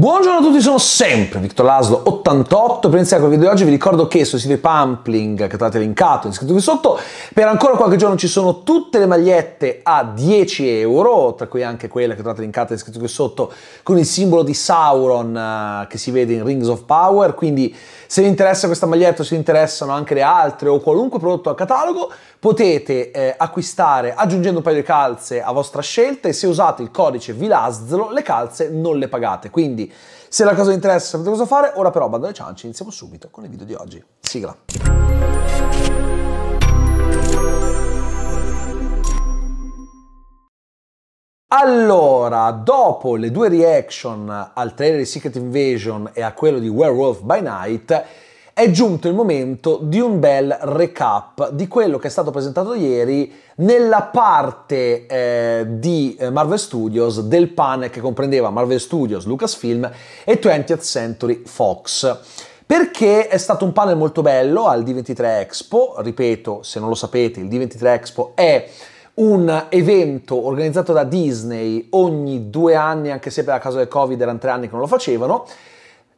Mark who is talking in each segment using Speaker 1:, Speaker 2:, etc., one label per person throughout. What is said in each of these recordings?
Speaker 1: Buongiorno a tutti, sono sempre Victor Laslo 88 per iniziare con il video di oggi vi ricordo che sul sito di Pampling, che trovate linkato, è scritto qui sotto, per ancora qualche giorno ci sono tutte le magliette a 10 euro, tra cui anche quella che trovate linkata, è scritto qui sotto, con il simbolo di Sauron uh, che si vede in Rings of Power, quindi se vi interessa questa maglietta, se vi interessano anche le altre o qualunque prodotto a catalogo, potete eh, acquistare aggiungendo un paio di calze a vostra scelta e se usate il codice VILASZLO le calze non le pagate. Quindi se la cosa vi interessa sapete cosa fare, ora però bando alle ciance, iniziamo subito con il video di oggi. Sigla. Allora, dopo le due reaction al trailer di Secret Invasion e a quello di Werewolf by Night, è giunto il momento di un bel recap di quello che è stato presentato ieri nella parte eh, di eh, Marvel Studios del panel che comprendeva Marvel Studios, Lucasfilm e 20th Century Fox. Perché è stato un panel molto bello al D23 Expo, ripeto, se non lo sapete, il D23 Expo è un evento organizzato da Disney ogni due anni, anche se per la causa del Covid erano tre anni che non lo facevano,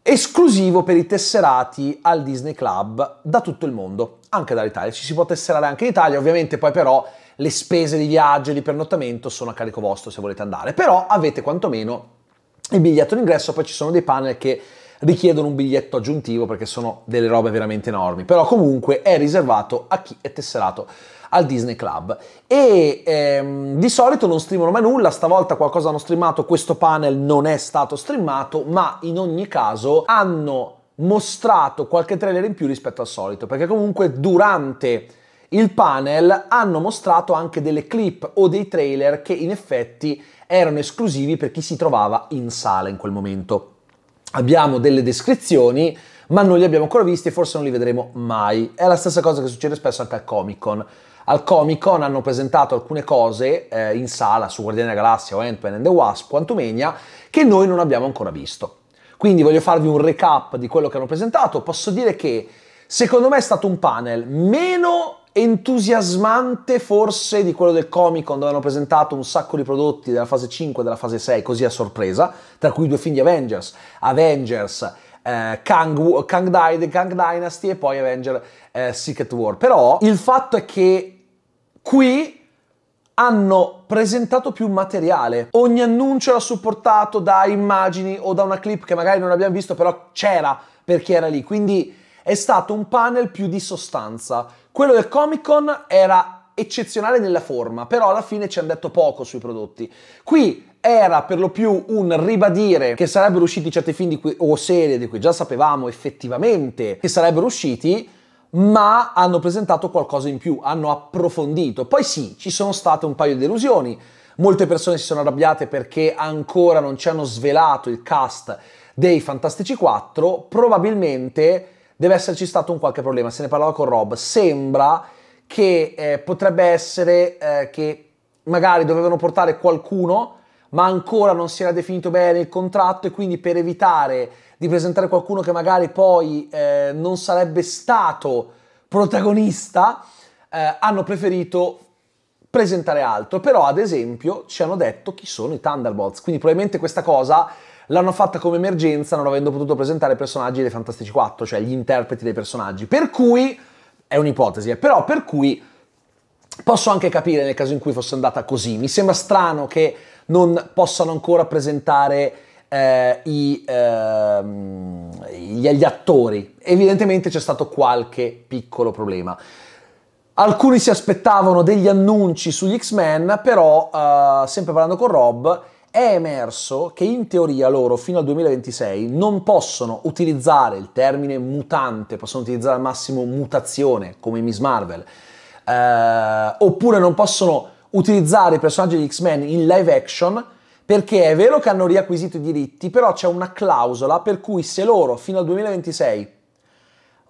Speaker 1: esclusivo per i tesserati al Disney Club da tutto il mondo, anche dall'Italia. Ci si può tesserare anche in Italia, ovviamente poi però le spese di viaggio e di pernottamento sono a carico vostro se volete andare, però avete quantomeno il biglietto d'ingresso, poi ci sono dei panel che richiedono un biglietto aggiuntivo perché sono delle robe veramente enormi, però comunque è riservato a chi è tesserato al Disney Club. E ehm, di solito non streamano mai nulla, stavolta qualcosa hanno streamato, questo panel non è stato streamato, ma in ogni caso hanno mostrato qualche trailer in più rispetto al solito, perché comunque durante il panel hanno mostrato anche delle clip o dei trailer che in effetti erano esclusivi per chi si trovava in sala in quel momento. Abbiamo delle descrizioni, ma non li abbiamo ancora visti e forse non li vedremo mai. È la stessa cosa che succede spesso anche al Comic Con. Al Comic Con hanno presentato alcune cose eh, in sala su Guardiani della Galassia o Ant-Man and the Wasp o Antumania che noi non abbiamo ancora visto. Quindi voglio farvi un recap di quello che hanno presentato. Posso dire che secondo me è stato un panel meno entusiasmante forse di quello del Comic Con dove hanno presentato un sacco di prodotti della fase 5 e della fase 6 così a sorpresa, tra cui due film di Avengers, Avengers eh, Kang, Kang, Dide, Kang, Dynasty e poi Avenger eh, Secret War. Però il fatto è che qui hanno presentato più materiale. Ogni annuncio era supportato da immagini o da una clip che magari non abbiamo visto, però c'era perché era lì. Quindi è stato un panel più di sostanza. Quello del Comic Con era eccezionale nella forma, però alla fine ci hanno detto poco sui prodotti. Qui era per lo più un ribadire che sarebbero usciti certi film cui, o serie di cui già sapevamo effettivamente che sarebbero usciti, ma hanno presentato qualcosa in più, hanno approfondito. Poi sì, ci sono state un paio di delusioni. Molte persone si sono arrabbiate perché ancora non ci hanno svelato il cast dei Fantastici 4. Probabilmente deve esserci stato un qualche problema, se ne parlava con Rob. Sembra che eh, potrebbe essere eh, che magari dovevano portare qualcuno, ma ancora non si era definito bene il contratto e quindi per evitare di presentare qualcuno che magari poi eh, non sarebbe stato protagonista, eh, hanno preferito presentare altro. Però ad esempio ci hanno detto chi sono i Thunderbolts, quindi probabilmente questa cosa l'hanno fatta come emergenza non avendo potuto presentare i personaggi dei Fantastici 4, cioè gli interpreti dei personaggi. Per cui è un'ipotesi, eh, però per cui posso anche capire nel caso in cui fosse andata così. Mi sembra strano che non possano ancora presentare eh, i, eh, gli, gli attori. Evidentemente c'è stato qualche piccolo problema. Alcuni si aspettavano degli annunci sugli X-Men, però, eh, sempre parlando con Rob, è emerso che in teoria loro fino al 2026 non possono utilizzare il termine mutante, possono utilizzare al massimo mutazione come Miss Marvel, eh, oppure non possono utilizzare i personaggi di X-Men in live action perché è vero che hanno riacquisito i diritti, però c'è una clausola per cui se loro fino al 2026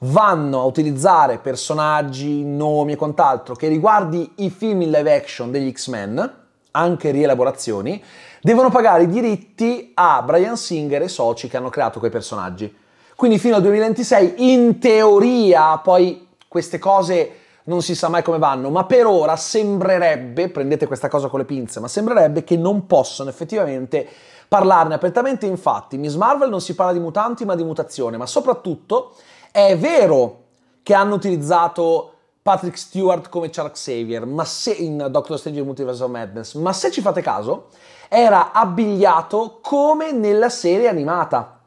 Speaker 1: vanno a utilizzare personaggi, nomi e quant'altro che riguardi i film in live action degli X-Men, anche rielaborazioni, devono pagare i diritti a Brian Singer e soci che hanno creato quei personaggi. Quindi fino al 2026, in teoria, poi queste cose non si sa mai come vanno, ma per ora sembrerebbe, prendete questa cosa con le pinze, ma sembrerebbe che non possano effettivamente parlarne apertamente. Infatti, Miss Marvel non si parla di mutanti, ma di mutazione, ma soprattutto è vero che hanno utilizzato Patrick Stewart come Charles Xavier, ma se in Doctor Strange Multiverse of Madness, ma se ci fate caso, era abbigliato come nella serie animata.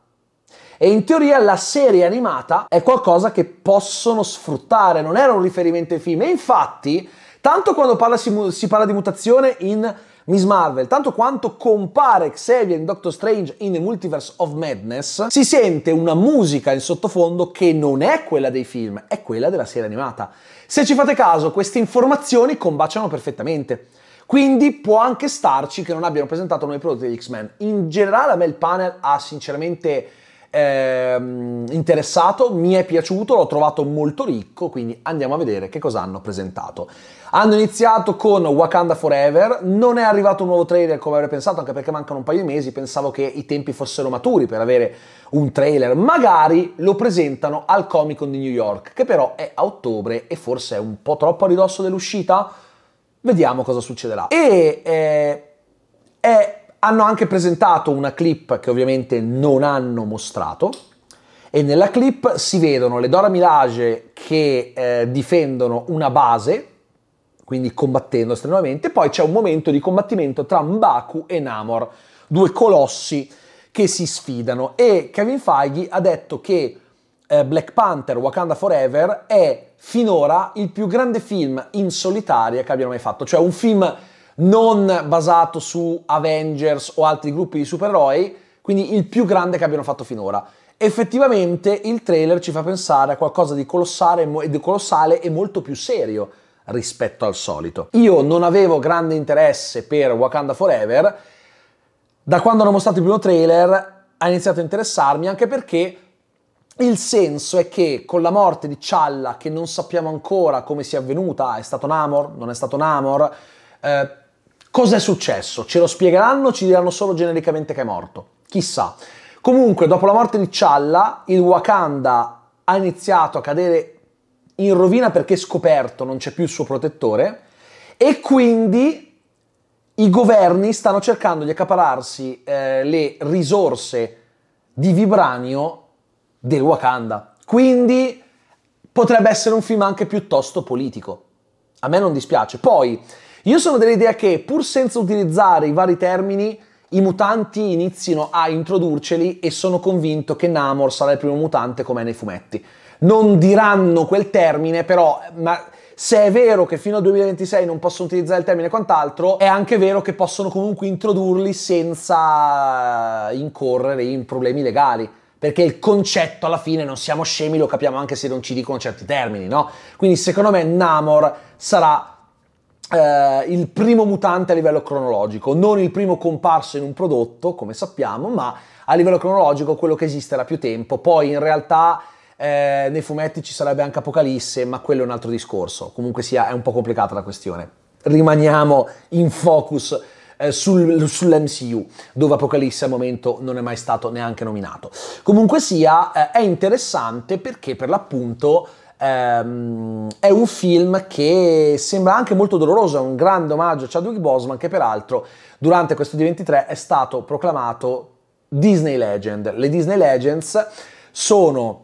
Speaker 1: E in teoria la serie animata è qualcosa che possono sfruttare, non era un riferimento ai film. E infatti, tanto quando parla, si, si parla di mutazione in Miss Marvel, tanto quanto compare Xavier in Doctor Strange in The Multiverse of Madness, si sente una musica in sottofondo che non è quella dei film, è quella della serie animata. Se ci fate caso, queste informazioni combaciano perfettamente. Quindi può anche starci che non abbiano presentato nuovi prodotti degli X-Men. In generale a me il panel ha sinceramente ehm, interessato, mi è piaciuto, l'ho trovato molto ricco, quindi andiamo a vedere che cosa hanno presentato. Hanno iniziato con Wakanda Forever, non è arrivato un nuovo trailer come avrei pensato, anche perché mancano un paio di mesi, pensavo che i tempi fossero maturi per avere un trailer, magari lo presentano al Comic Con di New York, che però è a ottobre e forse è un po' troppo a ridosso dell'uscita Vediamo cosa succederà. E eh, è, hanno anche presentato una clip che ovviamente non hanno mostrato. E nella clip si vedono le Dora Milage che eh, difendono una base, quindi combattendo estremamente. Poi c'è un momento di combattimento tra Mbaku e Namor, due colossi che si sfidano. E Kevin Feige ha detto che eh, Black Panther Wakanda Forever è finora il più grande film in solitaria che abbiano mai fatto, cioè un film non basato su Avengers o altri gruppi di supereroi, quindi il più grande che abbiano fatto finora. Effettivamente il trailer ci fa pensare a qualcosa di colossale, di colossale e molto più serio rispetto al solito. Io non avevo grande interesse per Wakanda Forever, da quando hanno mostrato il primo trailer ha iniziato a interessarmi anche perché il senso è che con la morte di Challa, che non sappiamo ancora come sia avvenuta, è stato Namor, non è stato Namor, eh, cosa è successo? Ce lo spiegheranno, o ci diranno solo genericamente che è morto. Chissà. Comunque, dopo la morte di Challa, il Wakanda ha iniziato a cadere in rovina perché scoperto, non c'è più il suo protettore, e quindi i governi stanno cercando di accapararsi eh, le risorse di vibranio del Wakanda. Quindi potrebbe essere un film anche piuttosto politico. A me non dispiace. Poi, io sono dell'idea che pur senza utilizzare i vari termini, i mutanti inizino a introdurceli e sono convinto che Namor sarà il primo mutante come nei fumetti. Non diranno quel termine, però, ma se è vero che fino al 2026 non possono utilizzare il termine quant'altro, è anche vero che possono comunque introdurli senza incorrere in problemi legali perché il concetto alla fine non siamo scemi, lo capiamo anche se non ci dicono certi termini, no? Quindi secondo me Namor sarà eh, il primo mutante a livello cronologico, non il primo comparso in un prodotto, come sappiamo, ma a livello cronologico quello che esiste da più tempo. Poi in realtà eh, nei fumetti ci sarebbe anche Apocalisse, ma quello è un altro discorso. Comunque sia, è un po' complicata la questione. Rimaniamo in focus eh, sul, sull'MCU, dove Apocalisse al momento non è mai stato neanche nominato. Comunque sia, eh, è interessante perché per l'appunto ehm, è un film che sembra anche molto doloroso, è un grande omaggio a Chadwick Boseman che peraltro durante questo D23 è stato proclamato Disney Legend. Le Disney Legends sono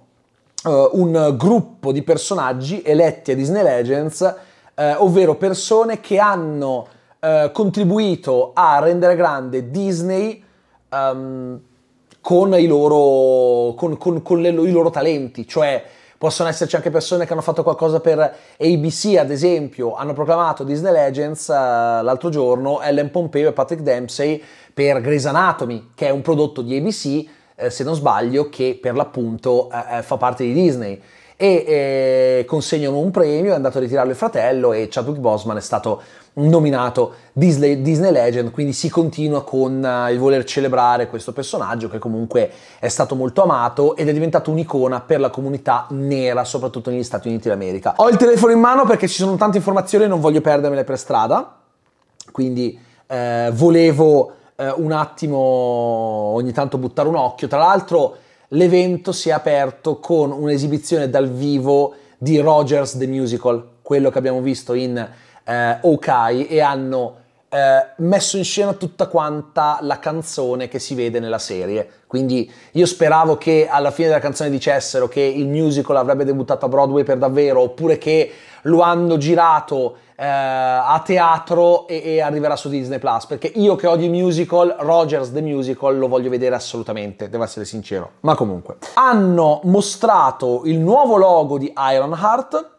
Speaker 1: uh, un gruppo di personaggi eletti a Disney Legends, uh, ovvero persone che hanno eh, contribuito a rendere grande Disney um, con, i loro, con, con, con le, i loro talenti, cioè possono esserci anche persone che hanno fatto qualcosa per ABC, ad esempio, hanno proclamato Disney Legends uh, l'altro giorno Ellen Pompeo e Patrick Dempsey per Grey's Anatomy, che è un prodotto di ABC, eh, se non sbaglio, che per l'appunto eh, eh, fa parte di Disney. E eh, consegnano un premio, è andato a ritirarlo il fratello e Chadwick Bosman è stato nominato Disney, Disney, Legend, quindi si continua con eh, il voler celebrare questo personaggio che comunque è stato molto amato ed è diventato un'icona per la comunità nera, soprattutto negli Stati Uniti d'America. Ho il telefono in mano perché ci sono tante informazioni e non voglio perdermele per strada, quindi eh, volevo eh, un attimo ogni tanto buttare un occhio. Tra l'altro l'evento si è aperto con un'esibizione dal vivo di Rogers The Musical, quello che abbiamo visto in eh, Okai e hanno eh, messo in scena tutta quanta la canzone che si vede nella serie. Quindi io speravo che alla fine della canzone dicessero che il musical avrebbe debuttato a Broadway per davvero, oppure che lo hanno girato eh, a teatro e, e, arriverà su Disney Plus. Perché io che odio i musical, Rogers The Musical lo voglio vedere assolutamente, devo essere sincero. Ma comunque, hanno mostrato il nuovo logo di Ironheart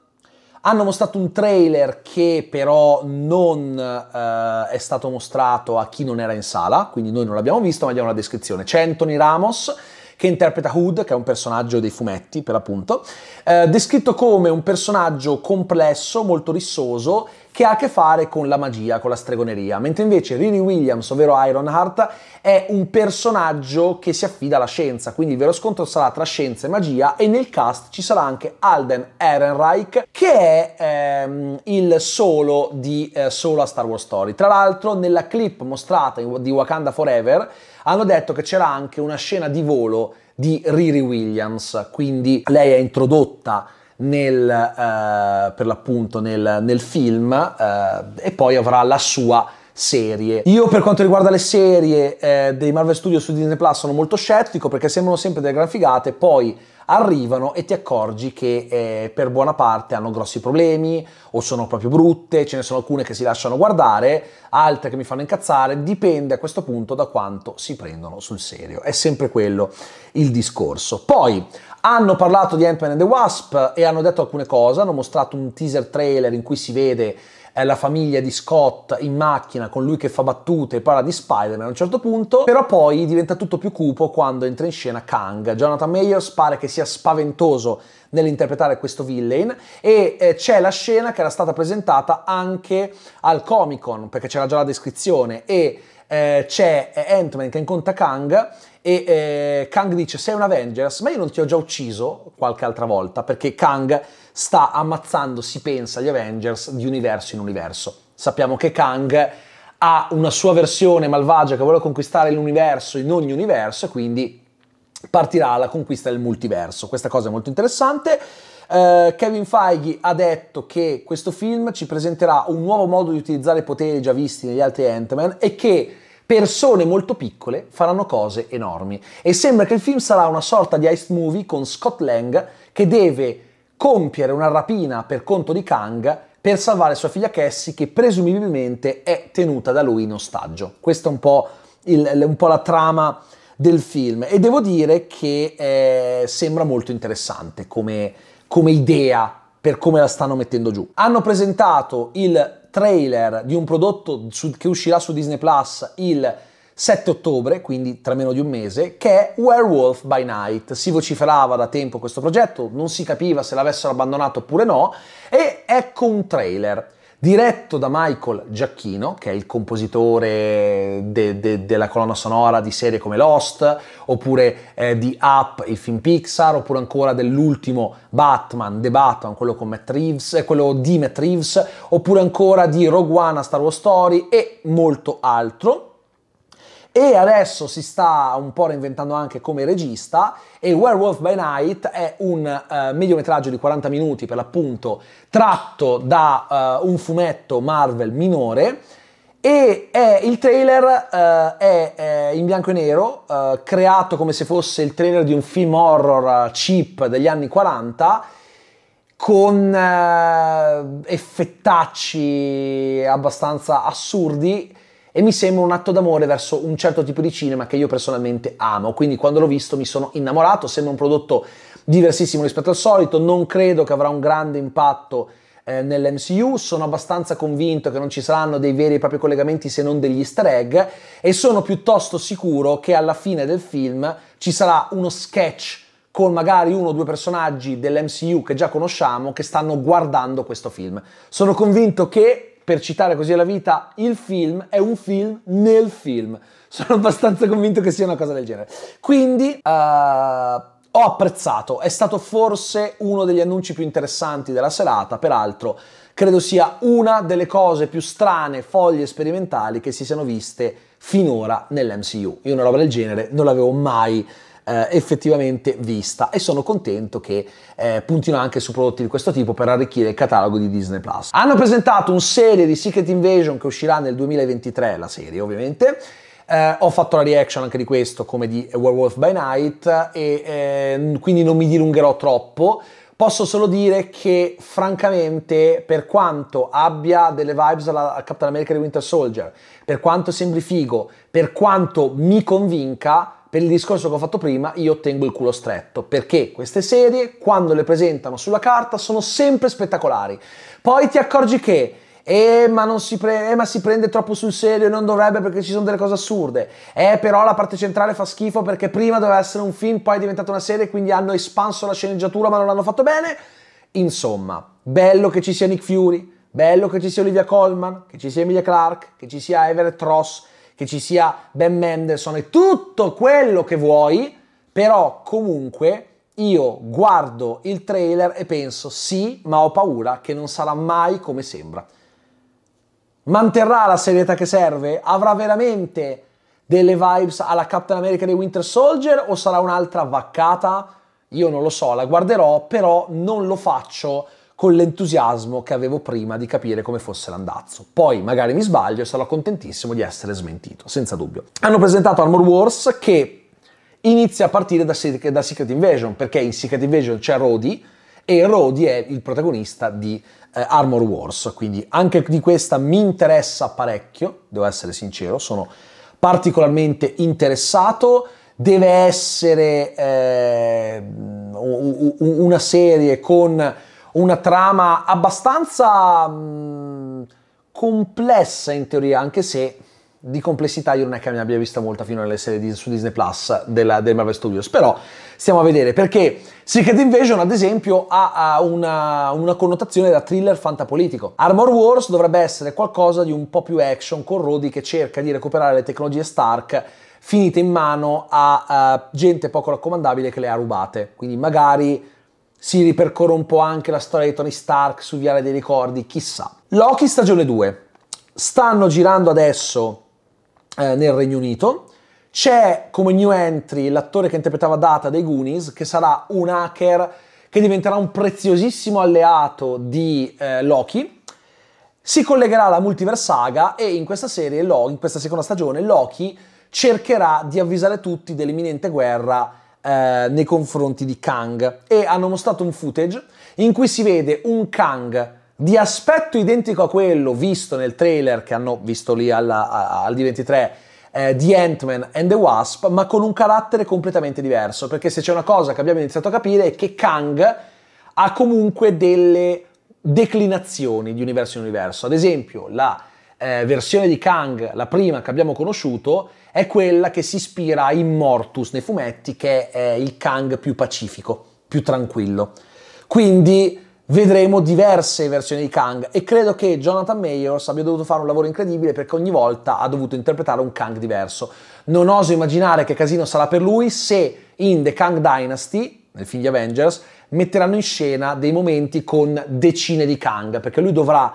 Speaker 1: hanno mostrato un trailer che però non eh, è stato mostrato a chi non era in sala, quindi noi non l'abbiamo visto, ma abbiamo la descrizione. C'è Anthony Ramos che interpreta Hood, che è un personaggio dei fumetti per l'appunto, eh, descritto come un personaggio complesso, molto rissoso, che ha a che fare con la magia, con la stregoneria, mentre invece Riri Williams, ovvero Ironheart, è un personaggio che si affida alla scienza, quindi il vero scontro sarà tra scienza e magia e nel cast ci sarà anche Alden Ehrenreich che è ehm, il solo di eh, Solo a Star Wars Story. Tra l'altro nella clip mostrata di Wakanda Forever hanno detto che c'era anche una scena di volo di Riri Williams, quindi lei è introdotta nel, eh, per l'appunto nel, nel film eh, e poi avrà la sua serie. Io per quanto riguarda le serie eh, dei Marvel Studios su Disney Plus sono molto scettico perché sembrano sempre delle gran figate, poi arrivano e ti accorgi che eh, per buona parte hanno grossi problemi o sono proprio brutte, ce ne sono alcune che si lasciano guardare, altre che mi fanno incazzare, dipende a questo punto da quanto si prendono sul serio. È sempre quello il discorso. Poi hanno parlato di Ant-Man and the Wasp e hanno detto alcune cose, hanno mostrato un teaser trailer in cui si vede la famiglia di Scott in macchina con lui che fa battute e parla di Spider-Man a un certo punto, però poi diventa tutto più cupo quando entra in scena Kang. Jonathan Mayers pare che sia spaventoso nell'interpretare questo villain e eh, c'è la scena che era stata presentata anche al Comic Con perché c'era già la descrizione e eh, c'è eh, Ant-Man che incontra Kang e eh, Kang dice sei un Avengers ma io non ti ho già ucciso qualche altra volta perché Kang sta ammazzando, si pensa, gli Avengers di universo in universo. Sappiamo che Kang ha una sua versione malvagia che vuole conquistare l'universo in ogni universo e quindi partirà la conquista del multiverso. Questa cosa è molto interessante. Uh, Kevin Feige ha detto che questo film ci presenterà un nuovo modo di utilizzare i poteri già visti negli altri Ant-Man e che persone molto piccole faranno cose enormi. E sembra che il film sarà una sorta di ice movie con Scott Lang che deve compiere una rapina per conto di Kang per salvare sua figlia Cassie che presumibilmente è tenuta da lui in ostaggio. Questa è un po', il, un po la trama del film e devo dire che eh, sembra molto interessante come, come idea per come la stanno mettendo giù. Hanno presentato il trailer di un prodotto su, che uscirà su Disney Plus il 7 ottobre, quindi tra meno di un mese, che è Werewolf by Night. Si vociferava da tempo questo progetto, non si capiva se l'avessero abbandonato oppure no, e ecco un trailer diretto da Michael Giacchino, che è il compositore de, de, della colonna sonora di serie come Lost, oppure eh, di Up, il film Pixar, oppure ancora dell'ultimo Batman, The Batman, quello con Matt Reeves, eh, quello di Matt Reeves, oppure ancora di Rogue One, Star Wars Story e molto altro e adesso si sta un po' reinventando anche come regista e Werewolf by Night è un uh, mediometraggio di 40 minuti per l'appunto tratto da uh, un fumetto Marvel minore e è, il trailer uh, è, è, in bianco e nero, creato come se fosse il trailer di un film horror cheap degli anni 40 con effettacci abbastanza assurdi e mi sembra un atto d'amore verso un certo tipo di cinema che io personalmente amo, quindi quando l'ho visto mi sono innamorato, sembra un prodotto diversissimo rispetto al solito, non credo che avrà un grande impatto eh, nell'MCU, sono abbastanza convinto che non ci saranno dei veri e propri collegamenti se non degli easter egg e sono piuttosto sicuro che alla fine del film ci sarà uno sketch con magari uno o due personaggi dell'MCU che già conosciamo che stanno guardando questo film. Sono convinto che per citare così la vita, il film è un film nel film. Sono abbastanza convinto che sia una cosa del genere. Quindi uh, ho apprezzato, è stato forse uno degli annunci più interessanti della serata, peraltro credo sia una delle cose più strane, foglie sperimentali che si siano viste finora nell'MCU. Io una roba del genere non l'avevo mai eh, effettivamente vista e sono contento che eh, puntino anche su prodotti di questo tipo per arricchire il catalogo di Disney Plus. Hanno presentato un serie di Secret Invasion che uscirà nel 2023, la serie ovviamente. Eh, ho fatto la reaction anche di questo, come di Werewolf by Night, e eh, quindi non mi dilungherò troppo. Posso solo dire che, francamente, per quanto abbia delle vibes alla Captain America di Winter Soldier, per quanto sembri figo, per quanto mi convinca, per il discorso che ho fatto prima, io tengo il culo stretto, perché queste serie, quando le presentano sulla carta, sono sempre spettacolari. Poi ti accorgi che eh ma, si pre- eh, ma si prende troppo sul serio e non dovrebbe perché ci sono delle cose assurde. Eh, però la parte centrale fa schifo perché prima doveva essere un film, poi è diventata una serie, quindi hanno espanso la sceneggiatura ma non l'hanno fatto bene. Insomma, bello che ci sia Nick Fury, bello che ci sia Olivia Colman, che ci sia Emilia Clarke, che ci sia Everett Ross, che ci sia Ben Mendelssohn e tutto quello che vuoi, però comunque io guardo il trailer e penso sì, ma ho paura che non sarà mai come sembra. Manterrà la serietà che serve? Avrà veramente delle vibes alla Captain America dei Winter Soldier o sarà un'altra vaccata? Io non lo so, la guarderò, però non lo faccio con l'entusiasmo che avevo prima di capire come fosse l'andazzo. Poi magari mi sbaglio e sarò contentissimo di essere smentito, senza dubbio. Hanno presentato Armor Wars che inizia a partire da, da Secret Invasion, perché in Secret Invasion c'è Rodi e Rodi è il protagonista di eh, Armor Wars, quindi anche di questa mi interessa parecchio, devo essere sincero, sono particolarmente interessato deve essere eh, una serie con una trama abbastanza mh, complessa in teoria, anche se di complessità io non è che ne abbia vista molta fino alle serie di, su Disney Plus della, del Marvel Studios, però stiamo a vedere perché Secret Invasion ad esempio ha, ha una, una, connotazione da thriller fantapolitico. Armor Wars dovrebbe essere qualcosa di un po' più action con Rhodey che cerca di recuperare le tecnologie Stark finite in mano a, a gente poco raccomandabile che le ha rubate, quindi magari si ripercorre un po' anche la storia di Tony Stark su Viale dei Ricordi, chissà. Loki stagione 2. Stanno girando adesso eh, nel Regno Unito. C'è come new entry l'attore che interpretava Data dei Goonies, che sarà un hacker che diventerà un preziosissimo alleato di eh, Loki. Si collegherà alla multiversaga e in questa serie, in questa seconda stagione, Loki cercherà di avvisare tutti dell'imminente guerra eh, nei confronti di Kang e hanno mostrato un footage in cui si vede un Kang di aspetto identico a quello visto nel trailer che hanno visto lì alla, a, al D23 eh, di Ant-Man and the Wasp, ma con un carattere completamente diverso, perché se c'è una cosa che abbiamo iniziato a capire è che Kang ha comunque delle declinazioni di universo in universo. Ad esempio, la eh, versione di Kang, la prima che abbiamo conosciuto, è quella che si ispira a Immortus nei fumetti, che è il Kang più pacifico, più tranquillo. Quindi vedremo diverse versioni di Kang e credo che Jonathan Mayors abbia dovuto fare un lavoro incredibile perché ogni volta ha dovuto interpretare un Kang diverso. Non oso immaginare che casino sarà per lui se in The Kang Dynasty, nel film di Avengers, metteranno in scena dei momenti con decine di Kang, perché lui dovrà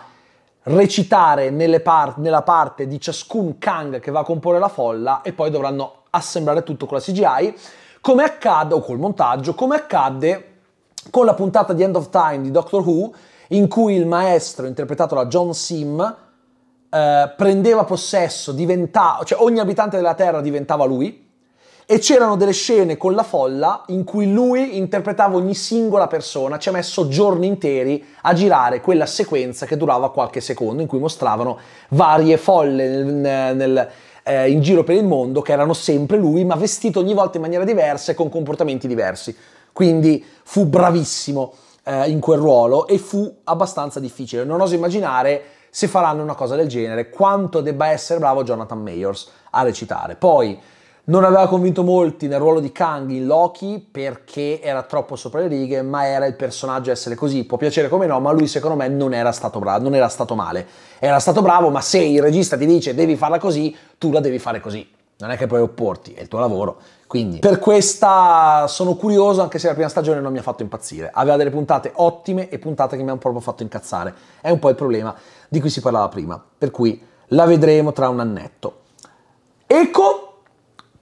Speaker 1: recitare part- nella parte di ciascun Kang che va a comporre la folla e poi dovranno assemblare tutto con la CGI, come accadde, o col montaggio, come accadde con la puntata di End of Time di Doctor Who, in cui il maestro, interpretato da John Sim, eh, prendeva possesso, diventava, cioè ogni abitante della Terra diventava lui, e c'erano delle scene con la folla in cui lui interpretava ogni singola persona, ci ha messo giorni interi a girare quella sequenza che durava qualche secondo in cui mostravano varie folle nel, nel, eh, in giro per il mondo che erano sempre lui ma vestito ogni volta in maniera diversa e con comportamenti diversi. Quindi fu bravissimo eh, in quel ruolo e fu abbastanza difficile. Non oso immaginare se faranno una cosa del genere quanto debba essere bravo Jonathan Mayors a recitare. Poi non aveva convinto molti nel ruolo di Kang in Loki perché era troppo sopra le righe, ma era il personaggio essere così. Può piacere come no, ma lui secondo me non era stato bravo, non era stato male. Era stato bravo, ma se il regista ti dice devi farla così, tu la devi fare così. Non è che puoi opporti, è il tuo lavoro. Quindi per questa sono curioso, anche se la prima stagione non mi ha fatto impazzire. Aveva delle puntate ottime e puntate che mi hanno proprio fatto incazzare. È un po' il problema di cui si parlava prima. Per cui la vedremo tra un annetto. Ecco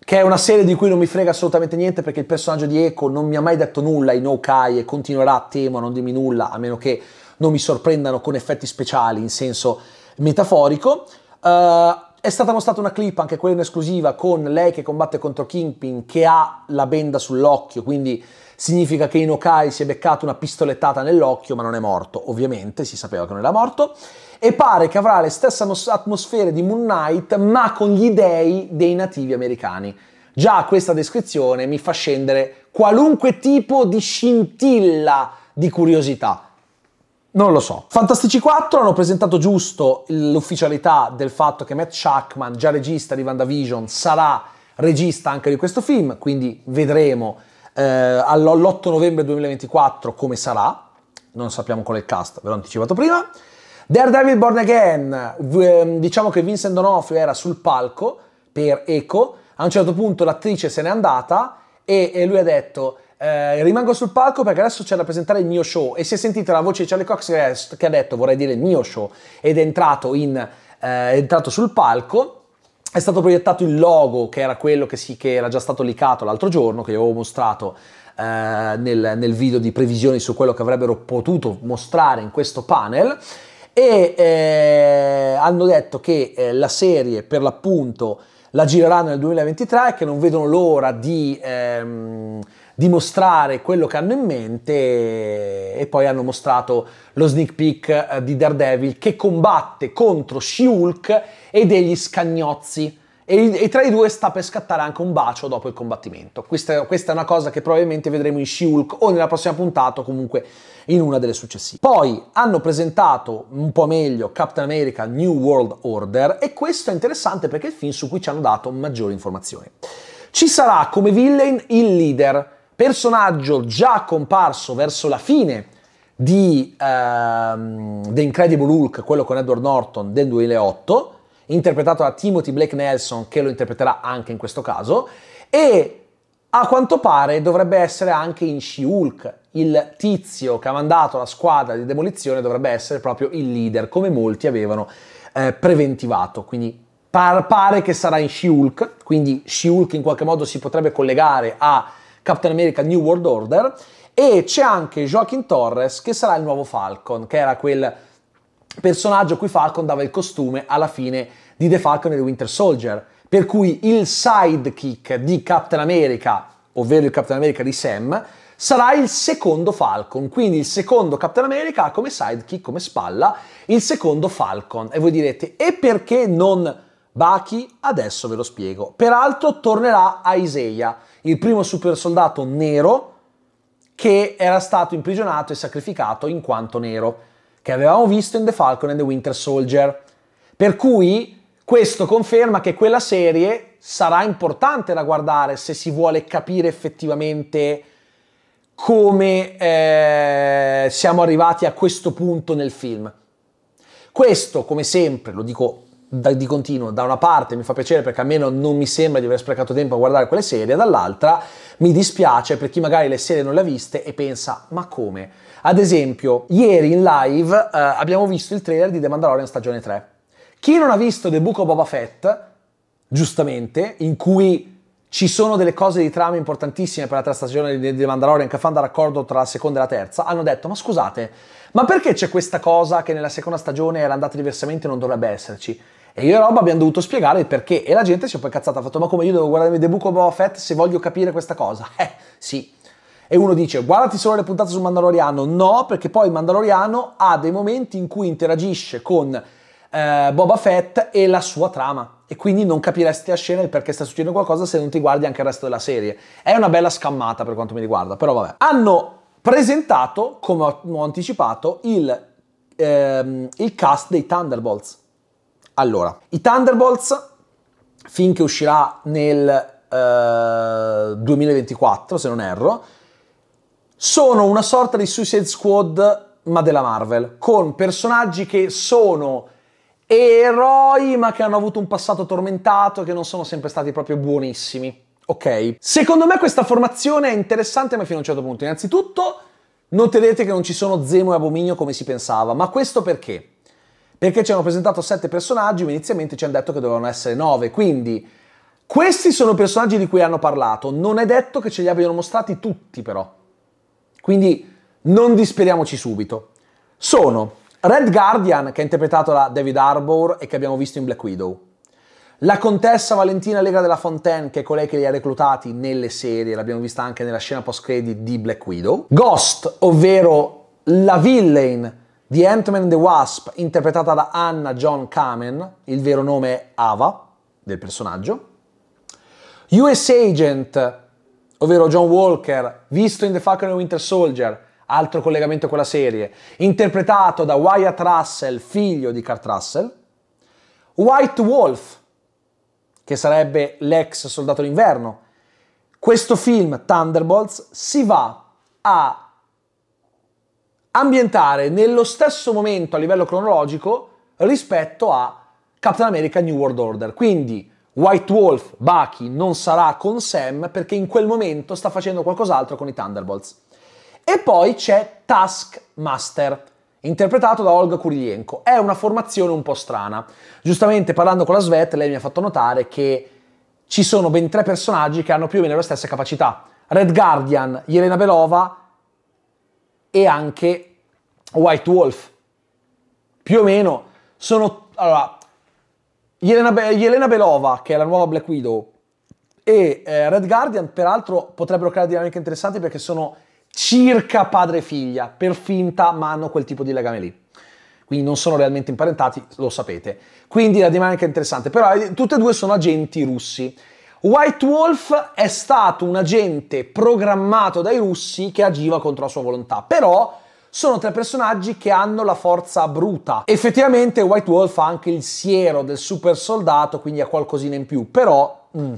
Speaker 1: che è una serie di cui non mi frega assolutamente niente perché il personaggio di Echo non mi ha mai detto nulla in Okai e continuerà, temo, non dirmi nulla, a meno che non mi sorprendano con effetti speciali in senso metaforico. Uh, è stata mostrata una clip, anche quella in esclusiva, con lei che combatte contro Kingpin, che ha la benda sull'occhio, quindi significa che Inokai si è beccato una pistolettata nell'occhio, ma non è morto. Ovviamente, si sapeva che non era morto. E pare che avrà le stesse atmosfere di Moon Knight, ma con gli dei dei nativi americani. Già questa descrizione mi fa scendere qualunque tipo di scintilla di curiosità non lo so. Fantastici 4 hanno presentato giusto l'ufficialità del fatto che Matt Shackman, già regista di WandaVision, sarà regista anche di questo film, quindi vedremo eh, all'8 novembre 2024 come sarà. Non sappiamo qual è il cast, ve l'ho anticipato prima. Daredevil Born Again, ehm, diciamo che Vincent Donofrio era sul palco per Echo, a un certo punto l'attrice se n'è andata e, e lui ha detto eh, rimango sul palco perché adesso c'è da presentare il mio show e si è sentita la voce di Charlie Cox che, ha detto vorrei dire il mio show ed è entrato, in, eh, è entrato sul palco è stato proiettato il logo che era quello che, si, che era già stato licato l'altro giorno che avevo mostrato eh, nel, nel, video di previsioni su quello che avrebbero potuto mostrare in questo panel e eh, hanno detto che eh, la serie per l'appunto la gireranno nel 2023 e che non vedono l'ora di ehm, dimostrare quello che hanno in mente e poi hanno mostrato lo sneak peek eh, di Daredevil che combatte contro She-Hulk e degli scagnozzi. E, e, tra i due sta per scattare anche un bacio dopo il combattimento. Questa, questa è una cosa che probabilmente vedremo in she o nella prossima puntata o comunque in una delle successive. Poi hanno presentato un po' meglio Captain America New World Order e questo è interessante perché è il film su cui ci hanno dato maggiori informazioni. Ci sarà come villain il leader personaggio già comparso verso la fine di uh, The Incredible Hulk, quello con Edward Norton del 2008, interpretato da Timothy Blake Nelson, che lo interpreterà anche in questo caso, e a quanto pare dovrebbe essere anche in She-Hulk. Il tizio che ha mandato la squadra di demolizione dovrebbe essere proprio il leader, come molti avevano eh, preventivato. Quindi par- pare che sarà in She-Hulk, quindi She-Hulk in qualche modo si potrebbe collegare a Captain America New World Order, e c'è anche Joaquin Torres che sarà il nuovo Falcon, che era quel personaggio a cui Falcon dava il costume alla fine di The Falcon e The Winter Soldier, per cui il sidekick di Captain America, ovvero il Captain America di Sam, sarà il secondo Falcon, quindi il secondo Captain America ha come sidekick, come spalla, il secondo Falcon. E voi direte, e perché non Baki? Adesso ve lo spiego. Peraltro tornerà a Isaiah, il primo super soldato nero che era stato imprigionato e sacrificato in quanto nero, che avevamo visto in The Falcon and the Winter Soldier. Per cui questo conferma che quella serie sarà importante da guardare se si vuole capire effettivamente come eh, siamo arrivati a questo punto nel film. Questo, come sempre, lo dico da, di continuo, da una parte mi fa piacere perché almeno non mi sembra di aver sprecato tempo a guardare quelle serie, dall'altra mi dispiace per chi magari le serie non le ha viste e pensa ma come? Ad esempio, ieri in live eh, abbiamo visto il trailer di The Mandalorian stagione 3. Chi non ha visto The Book of Boba Fett, giustamente, in cui ci sono delle cose di trama importantissime per la terza stagione di The Mandalorian che fanno da raccordo tra la seconda e la terza, hanno detto ma scusate, ma perché c'è questa cosa che nella seconda stagione era andata diversamente e non dovrebbe esserci? E io e Rob abbiamo dovuto spiegare il perché e la gente si è poi cazzata, ha fatto ma come io devo guardarmi The Book of Boba Fett se voglio capire questa cosa? Eh, sì. E uno dice guardati solo le puntate sul Mandaloriano, no, perché poi il Mandaloriano ha dei momenti in cui interagisce con eh, Boba Fett e la sua trama e quindi non capiresti a scena il perché sta succedendo qualcosa se non ti guardi anche il resto della serie. È una bella scammata per quanto mi riguarda, però vabbè. Hanno presentato, come ho anticipato, il, ehm, il cast dei Thunderbolts. Allora, i Thunderbolts, finché uscirà nel eh, 2024, se non erro, sono una sorta di Suicide Squad, ma della Marvel, con personaggi che sono eroi, ma che hanno avuto un passato tormentato, che non sono sempre stati proprio buonissimi. Ok? Secondo me questa formazione è interessante, ma fino a un certo punto. Innanzitutto, noterete che non ci sono Zemo e Abominio come si pensava, ma questo perché? perché ci hanno presentato sette personaggi, ma inizialmente ci hanno detto che dovevano essere nove, quindi questi sono i personaggi di cui hanno parlato, non è detto che ce li abbiano mostrati tutti però, quindi non disperiamoci subito. Sono Red Guardian, che è interpretato da David Harbour e che abbiamo visto in Black Widow, la contessa Valentina Allegra della Fontaine, che è colei che li ha reclutati nelle serie, l'abbiamo vista anche nella scena post-credit di Black Widow. Ghost, ovvero la villain The Ant-Man and the Wasp, interpretata da Anna John Kamen, il vero nome è Ava, del personaggio. US Agent, ovvero John Walker, visto in The Falcon and Winter Soldier, altro collegamento con la serie, interpretato da Wyatt Russell, figlio di Kurt Russell. White Wolf, che sarebbe l'ex soldato d'inverno. Questo film, Thunderbolts, si va a ambientare nello stesso momento a livello cronologico rispetto a Captain America New World Order. Quindi White Wolf, Bucky non sarà con Sam perché in quel momento sta facendo qualcos'altro con i Thunderbolts. E poi c'è Taskmaster, interpretato da Olga Kurilenko. È una formazione un po' strana. Giustamente parlando con la Svet, lei mi ha fatto notare che ci sono ben tre personaggi che hanno più o meno le stesse capacità. Red Guardian, Yelena Belova e anche White Wolf. Più o meno sono... Allora, Yelena, Yelena Belova, che è la nuova Black Widow, e eh, Red Guardian, peraltro, potrebbero creare dinamiche interessanti perché sono circa padre e figlia, per finta, ma hanno quel tipo di legame lì. Quindi non sono realmente imparentati, lo sapete. Quindi la dinamica è interessante. Però eh, tutte e due sono agenti russi. White Wolf è stato un agente programmato dai russi che agiva contro la sua volontà, però sono tre personaggi che hanno la forza bruta. Effettivamente White Wolf ha anche il siero del super soldato, quindi ha qualcosina in più, però... Mm.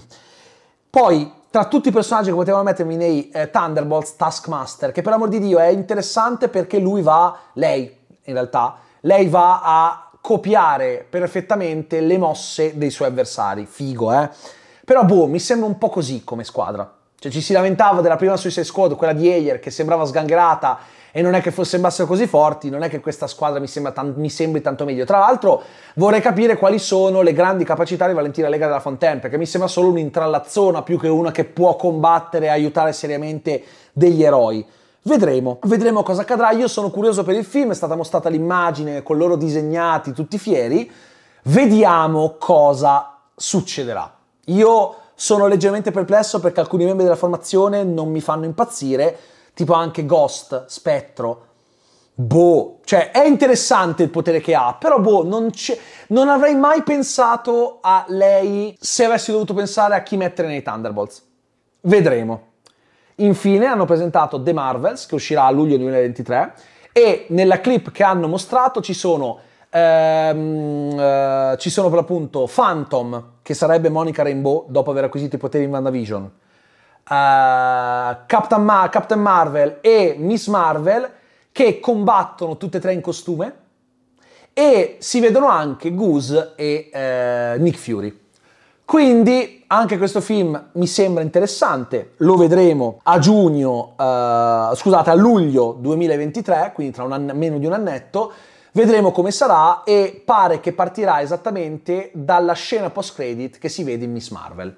Speaker 1: Poi tra tutti i personaggi che potevano mettermi nei eh, Thunderbolts, Taskmaster, che per amor di Dio è interessante perché lui va, lei in realtà, lei va a copiare perfettamente le mosse dei suoi avversari. Figo, eh? Però boh, mi sembra un po' così come squadra. Cioè ci si lamentava della prima Suicide Squad, quella di Eyer, che sembrava sgangherata e non è che fosse sembrassero così forti, non è che questa squadra mi, sembra tan- mi sembri tanto meglio. Tra l'altro vorrei capire quali sono le grandi capacità di Valentina Lega della Fontaine, perché mi sembra solo un'intrallazzona più che una che può combattere e aiutare seriamente degli eroi. Vedremo, vedremo cosa accadrà. Io sono curioso per il film, è stata mostrata l'immagine con loro disegnati tutti fieri. Vediamo cosa succederà. Io sono leggermente perplesso perché alcuni membri della formazione non mi fanno impazzire, tipo anche Ghost, Spettro. Boh, cioè è interessante il potere che ha, però boh, non, non avrei mai pensato a lei se avessi dovuto pensare a chi mettere nei Thunderbolts. Vedremo. Infine hanno presentato The Marvels che uscirà a luglio 2023 e nella clip che hanno mostrato ci sono Ehm, eh, ci sono per l'appunto Phantom, che sarebbe Monica Rainbow dopo aver acquisito i poteri in WandaVision, uh, Captain, Ma- Captain Marvel e Miss Marvel, che combattono tutte e tre in costume, e si vedono anche Goose e eh, Nick Fury. Quindi anche questo film mi sembra interessante, lo vedremo a giugno, eh, scusate, a luglio 2023, quindi tra anno, meno di un annetto. Vedremo come sarà e pare che partirà esattamente dalla scena post-credit che si vede in Miss Marvel.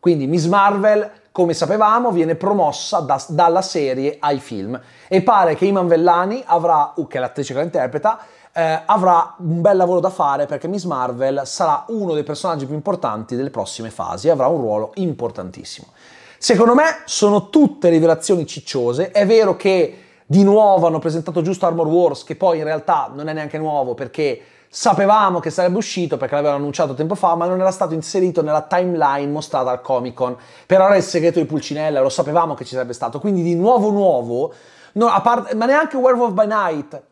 Speaker 1: Quindi Miss Marvel, come sapevamo, viene promossa da, dalla serie ai film e pare che Iman Vellani avrà, uh, che è l'attrice che la interpreta, eh, avrà un bel lavoro da fare perché Miss Marvel sarà uno dei personaggi più importanti delle prossime fasi e avrà un ruolo importantissimo. Secondo me sono tutte rivelazioni cicciose, è vero che di nuovo hanno presentato giusto Armor Wars, che poi in realtà non è neanche nuovo perché sapevamo che sarebbe uscito perché l'avevano annunciato tempo fa, ma non era stato inserito nella timeline mostrata al Comic Con. Però era il segreto di Pulcinella, lo sapevamo che ci sarebbe stato. Quindi di nuovo nuovo, no, part- ma neanche Werewolf by Night.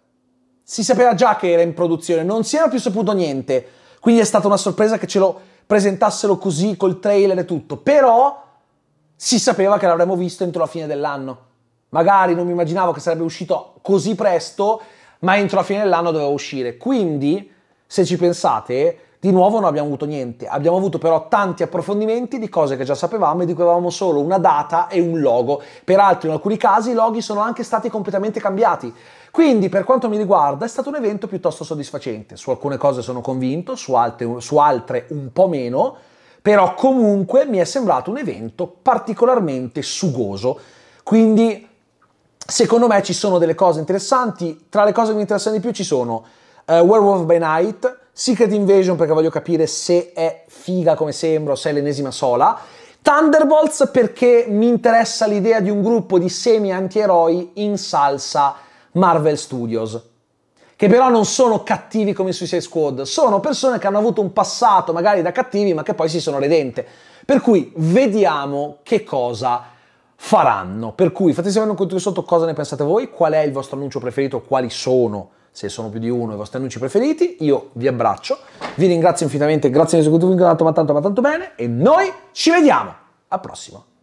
Speaker 1: Si sapeva già che era in produzione, non si era più saputo niente. Quindi è stata una sorpresa che ce lo presentassero così col trailer e tutto. Però si sapeva che l'avremmo visto entro la fine dell'anno. Magari non mi immaginavo che sarebbe uscito così presto, ma entro la fine dell'anno doveva uscire. Quindi, se ci pensate, di nuovo non abbiamo avuto niente. Abbiamo avuto però tanti approfondimenti di cose che già sapevamo e di cui avevamo solo una data e un logo. Peraltro, in alcuni casi i loghi sono anche stati completamente cambiati. Quindi, per quanto mi riguarda, è stato un evento piuttosto soddisfacente. Su alcune cose sono convinto, su altre, su altre un po' meno, però comunque mi è sembrato un evento particolarmente sugoso. Quindi Secondo me ci sono delle cose interessanti, tra le cose che mi interessano di più ci sono uh, Werewolf by Night, Secret Invasion perché voglio capire se è figa come sembra o se è l'ennesima sola, Thunderbolts perché mi interessa l'idea di un gruppo di semi-antieroi in salsa Marvel Studios, che però non sono cattivi come i Suicide Squad, sono persone che hanno avuto un passato magari da cattivi ma che poi si sono redente. Per cui vediamo che cosa faranno. Per cui fate sapere un commento sotto cosa ne pensate voi, qual è il vostro annuncio preferito, quali sono, se sono più di uno, i vostri annunci preferiti. Io vi abbraccio, vi ringrazio infinitamente, grazie di aver seguito ma tanto ma tanto bene e noi ci vediamo al prossimo